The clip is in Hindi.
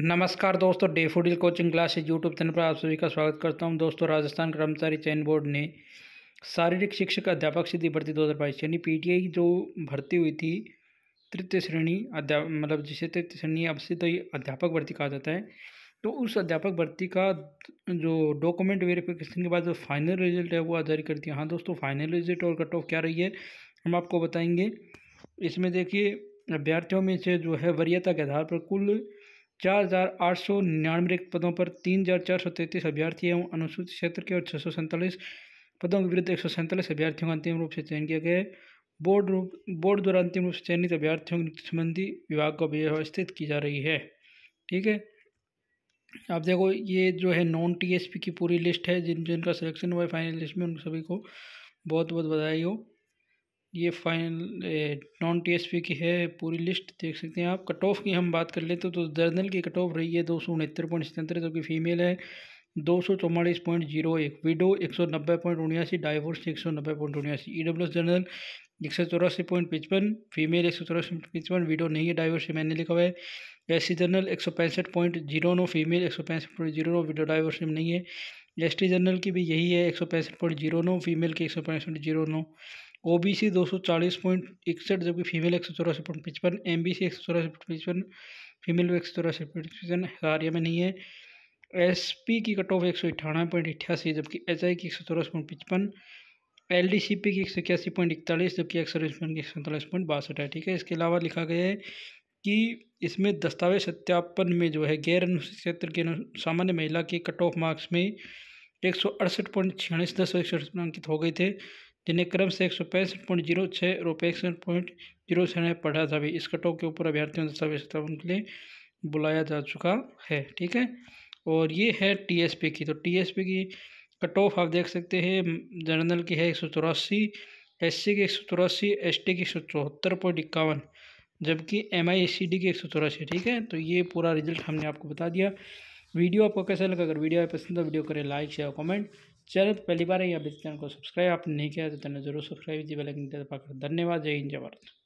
नमस्कार दोस्तों daffodil coaching classes YouTube channel पर आप सभी का स्वागत करता हूं दोस्तों राजस्थान कर्मचारी चयन बोर्ड ने शारीरिक शिक्षक अध्यापक सीधी भर्ती दो हज़ार बाईस यानी पीटीआई जो भर्ती हुई थी तृतीय श्रेणी अध्याप मतलब जिसे तृतीय श्रेणी अब से तो अध्यापक भर्ती कहा जाता है तो उस अध्यापक भर्ती का जो डॉक्यूमेंट वेरिफिकेशन के बाद जो फाइनल रिजल्ट है वो जारी कर दिया हाँ दोस्तों फाइनल रिजल्ट और कट ऑफ क्या रही है हम आपको बताएंगे इसमें देखिए अभ्यर्थियों में से जो है वरीयता के आधार पर कुल चार हज़ार आठ सौ निन्यानवे रिक्त पदों पर तीन हज़ार चार सौ तैंतीस अभ्यर्थी एवं अनुसूचित क्षेत्र के और छः सौ सैंतालीस पदों के विरुद्ध एक सौ सैंतालीस अभ्यर्थियों का अंतिम रूप से चयन किया गया है बोर्ड रूप बोर्ड द्वारा अंतिम रूप से चयनित अभ्यर्थियों की संबंधी विभाग को व्यवस्थित की जा रही है ठीक है आप देखो ये जो है नॉन पी की पूरी लिस्ट है जिन जिनका सिलेक्शन हुआ है फाइनल लिस्ट में उन सभी को बहुत बहुत बधाई हो ये फाइनल नॉन टीएसपी की है पूरी लिस्ट देख सकते हैं आप कट ऑफ की हम बात कर लेते तो जर्नल तो की कट ऑफ रही है दो सौ उनहत्तर पॉइंट सतहत्तर जो कि फीमेल है दो सौ चौवालीस पॉइंट जीरो एक विडो एक सौ नब्बे पॉइंट उन्यासी डाइवोर्स एक सौ नब्बे पॉइंट उन्यासी ई डब्ल्यू जनरल एक सौ चौरासी पॉइंट पचपन फीमेल एक सौ चौरासी पचपन विडो नहीं है डाइवोर्स मैंने लिखा हुआ है एस सी जनरल एक सौ पैंसठ पॉइंट जीरो नौ फीमेल एक सौ पैंसठ पॉइंट जीरो नौ विडो डाइवोर्स नहीं है एस टी जनरल की भी यही है एक सौ पैंसठ पॉइंट जीरो नौ फीमेल की एक सौ पैंसठ जीरो नौ ओ बी सी दो सौ चालीस पॉइंट इकसठ जबकि फीमेल एक सौ चौरासी पॉइंट पचपन एम बी सी एक सौ चौरासी पॉइंट पचपन फीमेल एक सौ चौरासी पॉइंट पचपन हरारिया में नहीं है एस पी की कट ऑफ एक सौ अठानवे पॉइंट अठासी जबकि एच आई की एक सौ चौरासी पॉइंट पचपन एल डी सी पी की एक सौ इक्यासी पॉइंट इकतालीस जबकि एक सौ की एक सौ उनतालीस पॉइंट बासठ है ठीक है इसके अलावा लिखा गया है कि इसमें दस्तावेज सत्यापन में जो है गैर अनुसूचित क्षेत्र के सामान्य महिला के कट ऑफ मार्क्स में एक सौ अड़सठ पॉइंट छियालीस दस एक सौ अंकित हो गए थे जिन्हें क्रम से एक सौ पैंसठ पॉइंट जीरो छः और पैंसठ पॉइंट जीरो छः ने पढ़ा था भी इस कटऑफ के ऊपर अभ्यर्थियों दस्तावेज स्थापन के लिए बुलाया जा चुका है ठीक है और ये है टीएसपी की तो टीएसपी की कट ऑफ आप देख सकते हैं जनरल की है एक सौ चौरासी एस सी की एक सौ चौरासी एस टी की एक सौ चौहत्तर पॉइंट इक्यावन जबकि M I S C D की एक सौ चौरासी ठीक है तो ये पूरा रिजल्ट हमने आपको बता दिया वीडियो आपको कैसा लगा अगर वीडियो पसंद है वीडियो करें लाइक शेयर कमेंट चैनल पहली बार है या अभी चैनल को सब्सक्राइब आपने नहीं किया तो चैनल जरूर सब्सक्राइब कीजिए बेल आइकन दबा धन्यवाद जय हिंद जय भारत